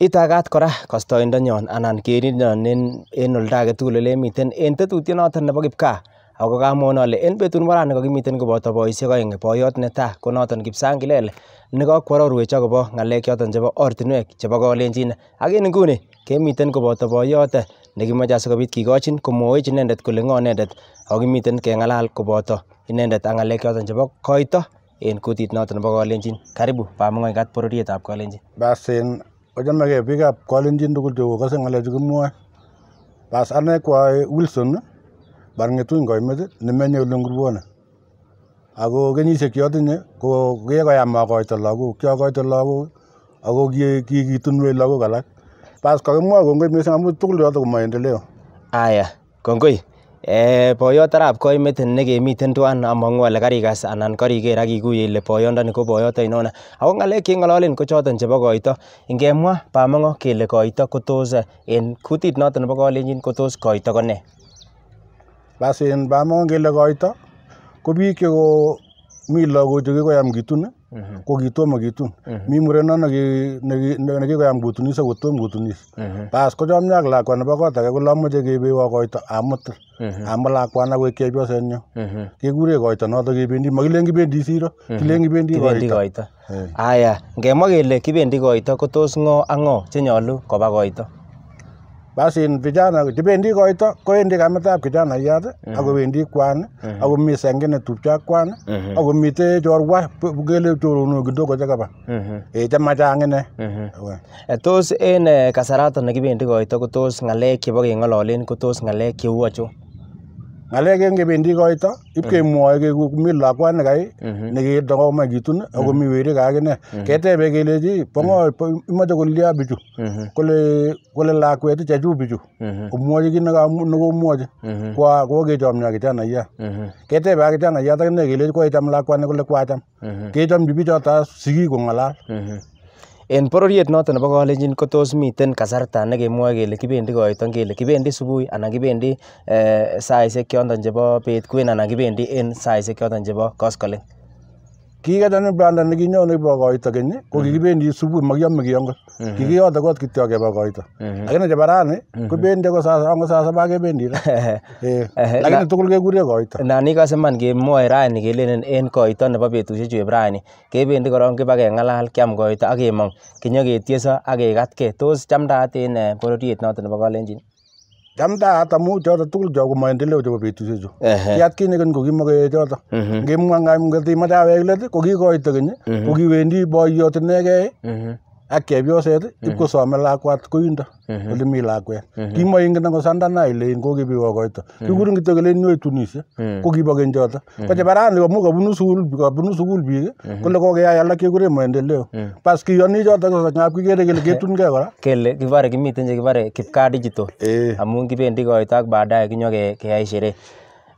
Itagat kora nyon anan nen en olda agetugul miten en tetutionoton nebo kipkaa ako kamwaun ale en betut morani kokimiten koboto boisiek oeng boyot netaa konoton Kipsangilele nekokwororwech akobo ng'alek choton chebo ortinwek chebo kolenjin ak en nguni kemiten koboto boyot nekimoche asikobit kikochin komwowech inendet kole ng'o inendet ako kimiten keng'alal koboto inendet ak ng'alek choton chebo koito en kutit noton nebo kolenjin karibu bamung'oikat bororietab ab bas en Ochamegei biikab kolenjin tugul chekokose ng'alechu kimwoe. Bas ane koae Wilson Barng'etuny Koimet nemenye olin Kurwoni ako kenyisiek chotinye ko kikoyam akoito lagok kiokoite lagok ako kikitunwech lagok alak. Bas kokimwa kongoi missing amu tugul choton ko maendeleo. Aya kongoi Eh, boyot arap koimet nekemiten tuan among'u ale karikas anan kariger ak iguye ile boyondoni ko boyot ainon ako ng'alek cheng'ololen ko choton chebo koito ingemwa bamong'o kele koito kotos en kutit noton nebo kolenjin kotos koito ko nee bas en bamong'o kele koito ko biik chekomi lagochu chekikoyam kitun Mm-hmm. ko kitomo kitun mm-hmm. mi mureno nekikoyam kutunis ako tom kutunis mm-hmm. bas kochomyo ak lakwa nebo kot age kole amoche kebewo koito amut amut lakwana koek chepyosenyo kekure koito noto kebendi makilen kibendi siro kilen kibendi koito aya ngemwa kele kibendi koito kotos ng'o ak ng'o chenyolu koba koito basi vijana chebendi koito kowendi kametab kijanaiyat akowendi kwan akomi senge netupcho ak kwan akomite chorwa gele choronok kidogo chekaba chemachang ine eh, tos en eh, kasarato nekibendi koito kotos ng'alek chebo keng'ololen kotos ng'alek cheu achon Ng'alek en kebendi koito ipkemwoe mi lakwat nekai mhm. nekitokomekitun ako mi mhm. werik akine mhm. ketebe kelechi bo ng'o imoche kolya bichu kole kole lakwet chechu bichu omwochi kit nekomwochi kokokechomyo kichanaya kijanaiyat ketebe ak kijanaiyat akine kelechi koicham lakwani kole kwacham kechomchi bichoto sigik kong'alal En bororiet noton nebo kolenjin kotos miten kasarta nekemwoe kele kibendi koito ngele kibendi subui anan kibendi saisiek choton chebo bet kwen anan kibendi en saisiek choton chebo koskoleny Kiketanin banda nekinyon nebo koito keny ko kikibendi subui mokiome kiy angot. Kikiyote kot kityo keba koito. Lakini chebo rani kobendi ko sasa ango sasa ba kebendi ra. Lakini tugul kekure koito. Nan ikose man kemwoe rani kelenen en koito nebo betusiek chu eb rani kebendi korong kibakeng'alal kiam koito ak kemong kinyoketieso ak kekatkei tos chamdaat en bororiet noton nebo Kalenjin. chamtaat amu choto tukul cho ko maendeleo chebo betusiechu kiatkinye mhm. keny kokimokoe mhm. choto ngimwa ngatimache awek let kokikoito keny kokiwendi boiyot inegei mhm ak ipkosome lakwat koindo ole mi lakwet kimoingen angot sandana ilein kokibiwo koito kikurin kityo kelen nyoitunishe ko keny choto ko chebarani komuch kobunu sukul kobunu sukul biik kole kokeyai alak kekuren maendeleo bas kiyoni choto ngap kikere kele ketungee kora kele kibare kimiten chekibare kipkaa digital amun kibendi koito ak baadaye kinyo keyai sherehe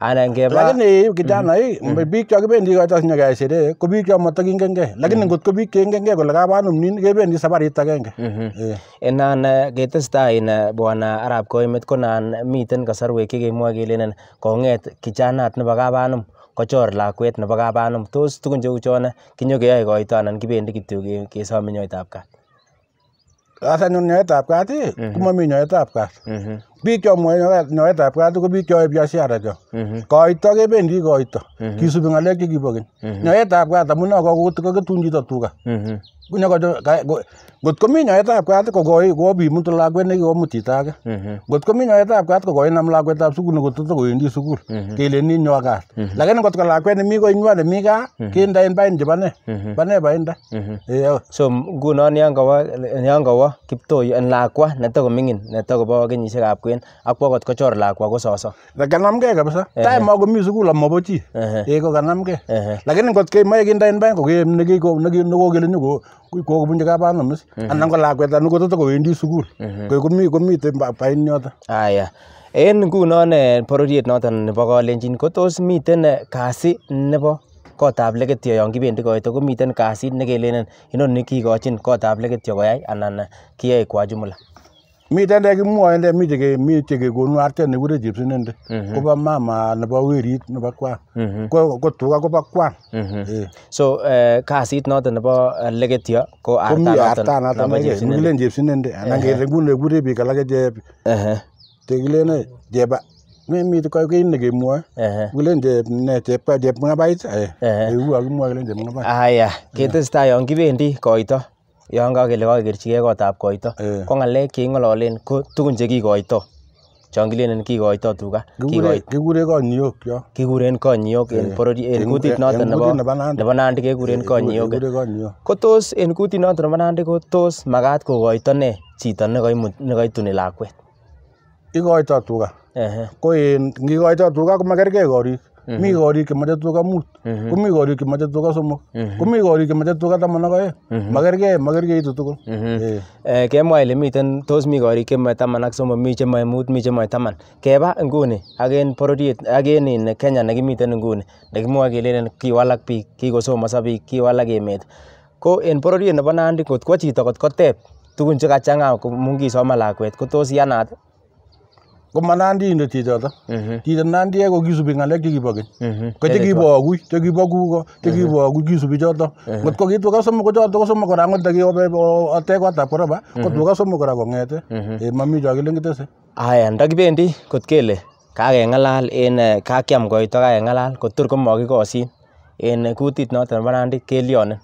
này cái cha này hii biết cho cái bên đi gọi cái gì đấy, có biết cho mà cái cái cái matokingenge lakini ngot ko biik cheingenge kole kabanum nin kebendi sabarit agenge ừ. ừ. eh. enan eh, ketestai in eh, bwana arap koimet konan miten kasarwek chekemwoe kelenen kong'et kijanat nebo kabanum kochor cái nebo kabanum tos tugun cheu chon kinyokeyoe koito anan kibendi kityo kesome nyoetab thì sasa nyoetab kat ừ. komomi nyoetab kat biik chomwoe nyoetab kaat ko biik cheyoe biashara cho mhm. koito kebendi koito mhm. kisubi ng'alek chekibo keny mhm. nyoetab kaat amun akakutik koketun chito tuga ngot komi nyoetab kaat ko lakwet nekikomut chito age ngot komi nyoetab kaat ko lakwetab sukul nekototokowendi sukul keleni inyo kaat lakini ngot ko lakwet nemi koinywa nemi gaa kindain bain chebo ne bane bainda so ngunon yan kawo kiptoyo lakwa netakoming'in netakobo kenyisiekab kwen ak bokot kochor lakwa kososo kanamgei kabisa tai makomi sukul amabo chi ee kokanamgei lakini ngot kemoe kindain bain kokokele nyo kokobunji kabanomis anan ko lakwet anu kototo kowendi sukul komite bain yoto aya en ngunon bororiet eh, noton nebo kalenjin kotos miten eh, kasi nebo kotab leketyo yon kibendi koito komiten kasit nekelenen inoni kikochin kotab leketyo koyai anan eh, kiyoe kwa jumla miten ndekimwoe nde mi chekekonu artet nekure chepsinende mhm. kobo mama nebo werit nebo kwan mhm. ko tuga kobo kwan mhm. eh. so eh, kasit noton nebo eh, leketyo ko artanoton chepsinende anan kele nguni kure biik alake jeb chekilen jeba memi kit nekemwoe kilen ne chepng'abait uu akimwoe kilen chepng'abait aya ketesetai yon kibendi koito yon kakele kakekerchigei kotab koito eh. ko ng'alek cheking'ololen ko tugun chekikoito chon kilenen kikoito tuga kikuren konyiok yo kikuren konyiok en borori eh. en kutit noton nebo nebo Nandi kekuren eh, konyiok ko tos en kutit noton nebo Nandi ko tos makat kokoito nee chito nekoimut nekoituni lakwet ikoito tuga ko en ngikoito tuga komakergei korik mi korik chemoche tuga mut mm-hmm. komi korik chemoche tuga somok mm-hmm. komi korik chemoche tuga taman ak oeng makergei mm-hmm. makergeitu tugul eh. eh, kemwa ile miten tos mi korik chemoe taman ak somok mi chemoe mut mi chemoe taman keba nguni ak en bororiet ak en Kenya nekimiten nguni nekimwoe kelelen kiwalak biik kikosomoso biik kiwalak emet ko en bororiet nebo Nandi kot kwo chito kot koteb tugun chekachang'a amun kisoman lakwet kotos tos iyanat ko ma nandindet chichoto chicho nandiek ko kisubi ng'alek chekibo keny ko chekibokuch chekibo kuko chekibokuch kisubi choto ngot ko ki somok ko ko somok kora ngot takibe atech kotab koroba ko tuga somok kora kong'ete eh, mami cho kilen aya ndakipendi kot kele kakeng'alal en eh, kakiam koito kakeng'alal kotur komakikosin en kutit noton nebo nandi kelyonen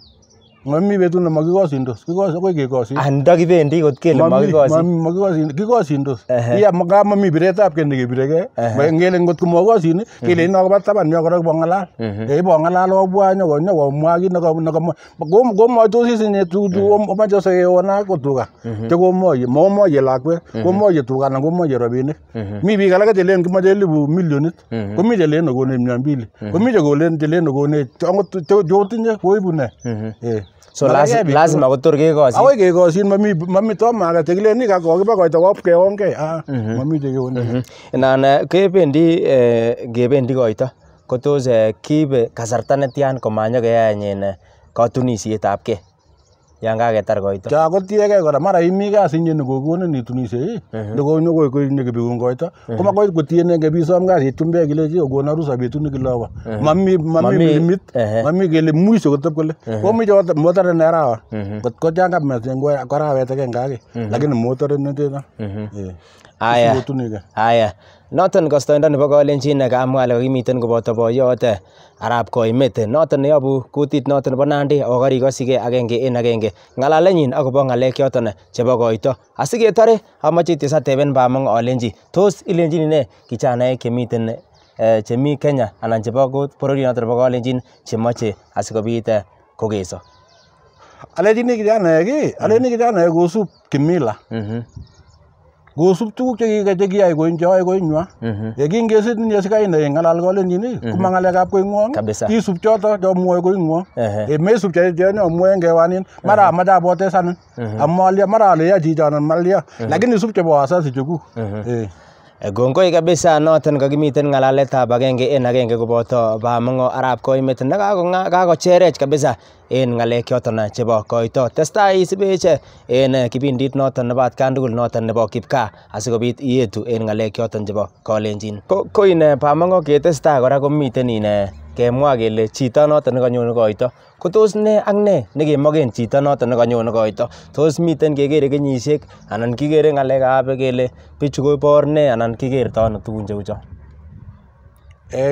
Mami betut ne makikosindos, kikose akoi kekosin. Ando ah, kibendi kot kele makikosin. Makikosin, kikosindos. Iya maka mami biretab keny nekebiregei. Ngele ngot ko mokosin kele ino koba taban yo korok ibong'alal. Ye ibong'alal obwa nyoko nyokomwa kit nekomoitos isinye omoche sekeona ko tuga chekomoye momoye lakwet komoye tuga anan komoye rabinik. Mi biik alake chelen kimoche elibu milionit komi chelen okonech mia mbili komi chekolen chelen okonech angot chotinye koibu ne so lazima kotor kekosyin akoi kekosin mami mami tom maket kilen ni kokibakoita kop keongei ah, mhm. mami chekeone mhm. nan eh, kebendi eh, kebendi koito kotos eh, kiibe kasarta netian komanyo keyany katunisiet ab kee yan kaketar koito cha kotiegei kora mara imi kasinyi nekokonin itunisiei nekonyokoi nekibeun koito komakoit kotienengei bisom kasit chumbek ilechi okona rusa betut nekilowo mami limit mami kele mwisho kotep kole komi motoren arawa kot ko chan kamach agenge ake lakini motoren eh, aya aya Noton kostoindo nebo kolenjin nekamwa ale kokimiten koboto boyot Arap Koimet noton neyobu kutit noton nebo Nandi ako korikosigee agenge en agenge ngalalenyin akobo ngalek choton chebo koito. Asiketore amoche itis ateben Bamung olenji tos ilenjini ne kijanaek chemiten eh, chemi Kenya anan chebo bororionoton nebo kolenjin chemoche asikobit eh, kokeso. Alenjini kijanaek, alenjini kijanaek kosub kimila. Mm -hmm. ngosup tuguk chekikecheki yai koin cheyoe koinywa mhm. yekingesir ninye sikai inai ng'alal kolenjin mhm. koma ng'alekab koing'wong isup choto chomwoe koing'wong yemesup cheomwoe en kewanin mhm. mara amache apotesanin amolyo mara ale ya chichonon malyo lakini sup chebo wasasi chekuk eh. Gongoi kabisa noten kokimiten ngalaletab agenge en agenge koboto Bamongo Arab Koimit nekakocherech kabisa en ngalek choton chebo koito. Testai isibech en kipindit noton nebo atkan tugul noton nebo kipkaa asikobit ietu en ngalek choton chebo kolenjin. Ko in Bamongo ketestai kora komiten in kemwa kele chito noton nekanyone koito ko tos ne ak ne nekemoken chito noton nekanyone koito tos miten kekere kenyisiek anan kikere ng'alekab kele bichu kobor ne anan kikerto ano tugun cheu chon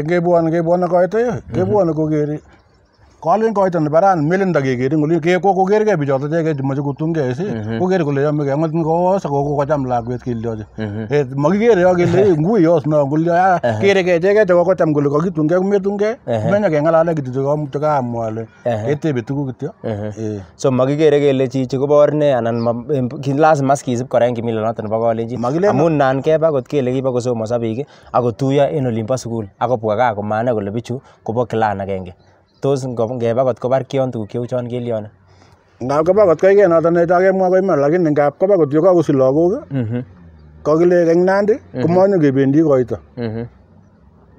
kebwone kebwone koito kebwone kokere calling कोई तन बरान मिलन दगे के रिंग लिए के को को गेर के बिजोते जे के मजे कुतुम के ऐसे को हम्म, हम्म। गेर को ले जा मैं गंगा को सको को को जाम लागवे के लियो जे हम्म, ए मगे गेर हो गेले गुई हो न गुल जा के के जे के तो को तम गुल को कितुम के मे तुम के मैं के गंगा लाले कि तो हम का मोले एते बे तुगु कितियो ए सो मगे गेर के ले चीज को बोर ने अनन कि लास मस की सब करें कि मिलन तन बगा ले जी अमुन नान के बा गत के लेगी बा को सो मसा बे के आगो तू या इन ओलंपिक स्कूल आगो पुगा को माने को ले बिचू को बो खिलाना गेंगे tos ngeba kot kobar kion tuguk cheu chon kelion ngap koba kot koigee noton netakemwa koiman lakini ngap koba kot yekakosich lagok mhm. kokilek eng Nandi mhm. komonyo kebendi koito mhm.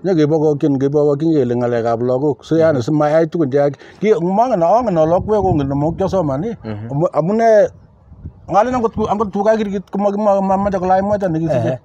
nyokebokokyin kebokokyin kele ng'alekab lagok so yani simayai tugun chemongen ongen olokwek ongen amu kiosoman amunee ngale nang kot ang kot tuga gir git mag mamma lai mo tan gir sige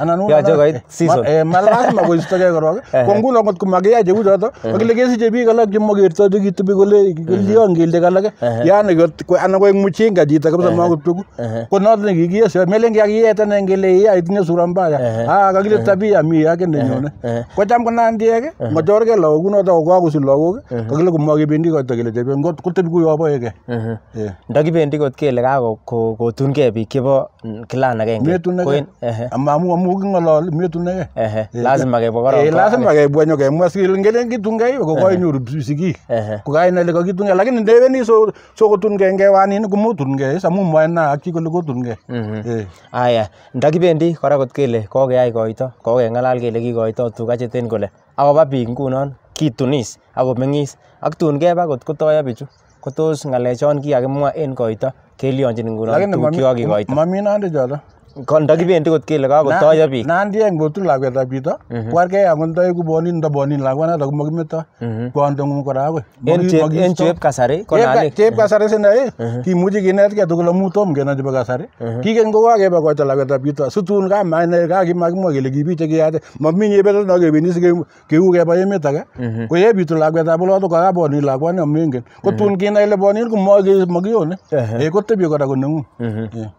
ananu ya jagai season eh malwas ma go istoge karo kongu nang kot kumage ya jebu jato agle gesi jebi galak jem mo gir to git bi gole liyo ngil de galak ya ne got ko ana ko muchinga jita kabsa ma kot tugu ko not ne gi yes meleng ya gi eta ne ngile ya itne suramba ya ha agle tabi ya mi ya ke ne nyone ko jam ko nan die ke ma jor ke lo guno to ko si lo ko agle kumage bendi ko to le jebi ngot kutin ku yo boye ke ndagi bendi ko ke le ka kotunkei biik chebo clan agenge amamu amu king'ololi metunegei lazima kebwa korong eh, lazima kebwa nyo kemwa ngelen kitungei kokoinyoru sigik kokainai ile kakitungei lakini ndewendi so so kotungei ngewanin komotungei is amu mwaena ak chi kole kotungei mhm. eh. aya ndakibendi kora kot kele kokeyai koito kokeng'alal kele kikoito tuga cheten kole akoba biik ngunon kitunis akomeng'is ak tun keba kot kotoyo bichu kotos ng'alechon kikakomwa en koito kelyonchin ngunon tuguk chekokikoito Mami nande choto. ndakibendii mm -hmm. kot kele kakotoyo biik nandieny ngotul lakwetab chito mhm. koargei angot ndaiku bonin nda bonin lakwanato komakimetoi mhm. kwondong'ung kora akoi en chep kasari chep kasari sinai mhm. kimuchi kinetkei tugul amu tom kenai chebo kasari kikeny kokakebe koito lakwetab chito situn kamainai kakimwa kele kibiche keyate mominye ebet no kebendi sikeu keba emet age ko yebitu lakwetab oloto kakabonin lakwani amengen kotun kinai ile bonin komakiyone eh, kotebi kora koneng'ung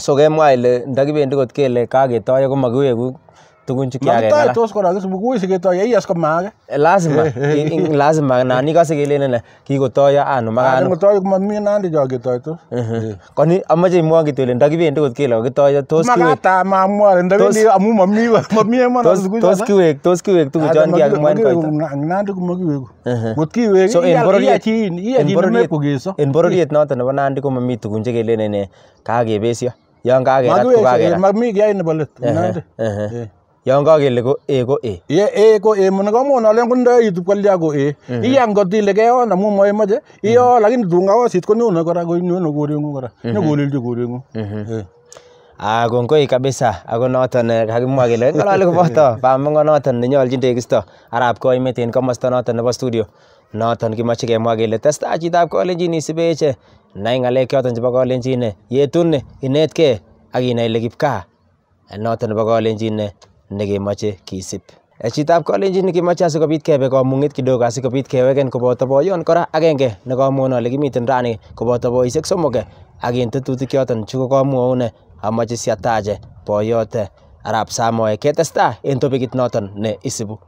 so kemwa ile ndakibendi kot kele kaketoi ko makiwegu tugun Tos kora bukuisi ketoi yeiyas maage. lazima lazima Na ni nan ikose kelelen kikotoyo anu maga anu. makangotoi komami nandi cho ketoitos koni amaje imwon kityo ile ndakibendi kot kele kakitoyo tos ta ma magamwa ile ndakibendi amu mami wa. mami emonotos na tos Tos kiwek tuguchon kiakimwa nandi komakiwegu kot kiwek so en bororiet en bororiet noton nebo nandi komami tugun kele chekelelen kakebesyo Yon kakerat ko kakerat. Eh, mami kiyai nebo let. Eh. Yon kakele ko A e ko A. E. Ye A e ko A muna kamwon alen ko ndo itu kwalya ko A. Iyan kot ile keon amu moimoche. Iyo lakini tun kaosit konyone kora konyone koreng'ung kora. Nyokolelchi koreng'ung. akonkoi kabisa ako noton eh, kakimwa kele ng'olole koboto bamongo noton nenyolchin tekisto arap koimet en komosta noton nebo studio noton kimoche kemwa kele testai chitab kolenjin isibeche nai ng'alek choton chebo kolenjin yetun inetkei ak inai ile kipkaa eh, noton nebo kolenjin nekemoche kisib eh, chitab kolenjin kemoche asikobit kebe komung'et kidogo asikobit keweken koboto boyon kora agenge nekomwon ole kimiten rani koboto boisiek somok ak en tetutik choton chekokomwoun amoche siatache boyote Arap Samoe ketestai en topikit noton ne isibu